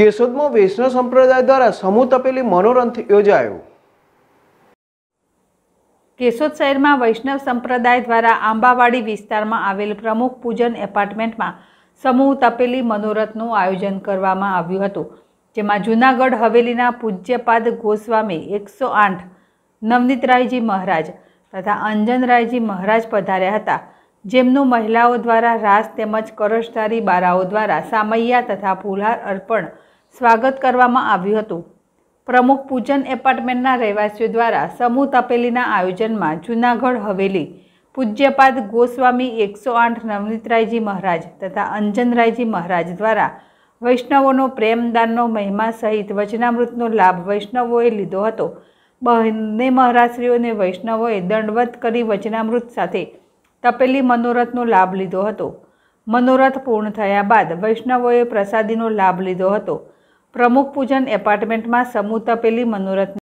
કેશોદમાં વૈષ્ણવ સંપ્રદાય દ્વારા સમૂહ તપેલી મનોરંત્યોજાયો કેશોદ શહેર માં વૈષ્ણવ સંપ્રદાય દ્વારા આંબાવાડી વિસ્તારમાં આવેલ પ્રમુખ પૂજન એપાર્ટમેન્ટમાં સમૂહ તપેલી મનોરતનું આયોજન કરવામાં આવ્યું હતું જેમાં જૂનાગઢ હવેલીના પૂજ્યપદ ગોસ્વામી 108 નવનીતરાજી મહારાજ તથા અંજનરાજી મહારાજ પધાર્યા હતા જેમનો મહિલાઓ દ્વારા રાસ તેમજ કરોષ્ઠારી બારાઓ દ્વારા સામૈયા તથા પુલહાર અર્પણ સ્વાગત કરવામાં આવ્યું હતું પ્રમુખ પૂજન એપાર્ટમેન્ટના રહેવાસીઓ દ્વારા સમૂહ તપેલીના આયોજનમાં જૂનાગઢ હવેલી પૂજ્યપાદ ગોસ્વામી એકસો આઠ નવનીતરાયજી મહારાજ તથા અંજનરાયજી મહારાજ દ્વારા વૈષ્ણવોનો પ્રેમદાનનો મહિમા સહિત વચનામૃતનો લાભ વૈષ્ણવોએ લીધો હતો બંને મહારાશ્રીઓને વૈષ્ણવોએ દંડવત કરી વચનામૃત સાથે તપેલી મનોરથનો લાભ લીધો હતો મનોરથ પૂર્ણ થયા બાદ વૈષ્ણવોએ પ્રસાદીનો લાભ લીધો હતો પ્રમુખ પૂજન એપાર્ટમેન્ટમાં સમૂહ તપેલી મનોરથ